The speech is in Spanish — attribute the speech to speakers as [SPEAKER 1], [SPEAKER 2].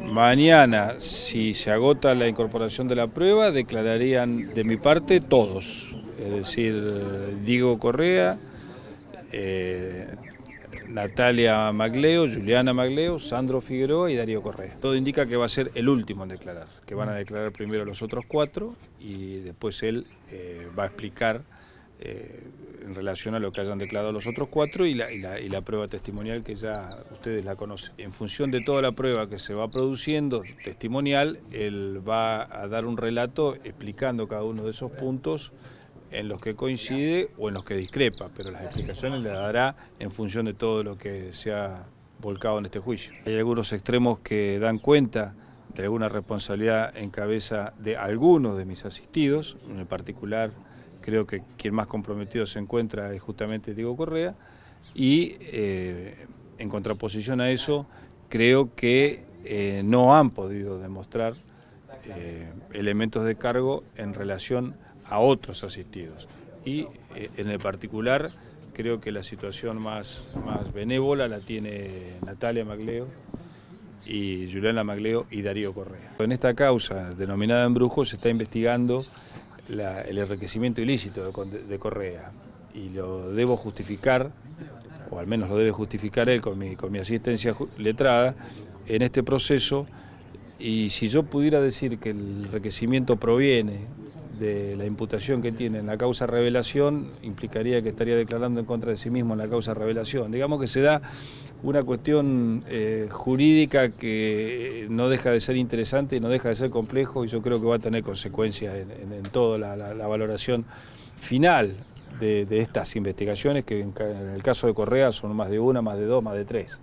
[SPEAKER 1] Mañana, si se agota la incorporación de la prueba, declararían de mi parte todos, es decir, Diego Correa, eh, Natalia Magleo, Juliana Magleo, Sandro Figueroa y Darío Correa. Todo indica que va a ser el último en declarar, que van a declarar primero los otros cuatro y después él eh, va a explicar eh, en relación a lo que hayan declarado los otros cuatro y la, prueba testimonial que ya ustedes la conocen. En función de toda la prueba que se va produciendo testimonial, él va a dar un relato explicando cada uno de esos puntos en los que coincide o en los que discrepa, pero las explicaciones le dará en función de todo lo que se ha volcado en este juicio. Hay algunos extremos que dan cuenta de alguna responsabilidad en cabeza de algunos de mis asistidos, en particular creo que quien más comprometido se encuentra es justamente Diego Correa, y eh, en contraposición a eso, creo que eh, no han podido demostrar eh, elementos de cargo en relación a otros asistidos. Y en el particular, creo que la situación más, más benévola la tiene Natalia Magleo y Juliana Magleo y Darío Correa. En esta causa, denominada Embrujo, se está investigando el enriquecimiento ilícito de, Correa y lo debo justificar, o al menos lo debe justificar él con mi, con mi asistencia letrada, en este proceso. Y si yo pudiera decir que el enriquecimiento proviene de la imputación que tiene en la causa revelación, implicaría que estaría declarando en contra de sí mismo en la causa revelación. Digamos que se da una cuestión eh, jurídica que eh, no deja de ser interesante y no deja de ser complejo y yo creo que va a tener consecuencias en, toda la, valoración final de, estas investigaciones que en el caso de Correa son más de una, más de dos, más de tres.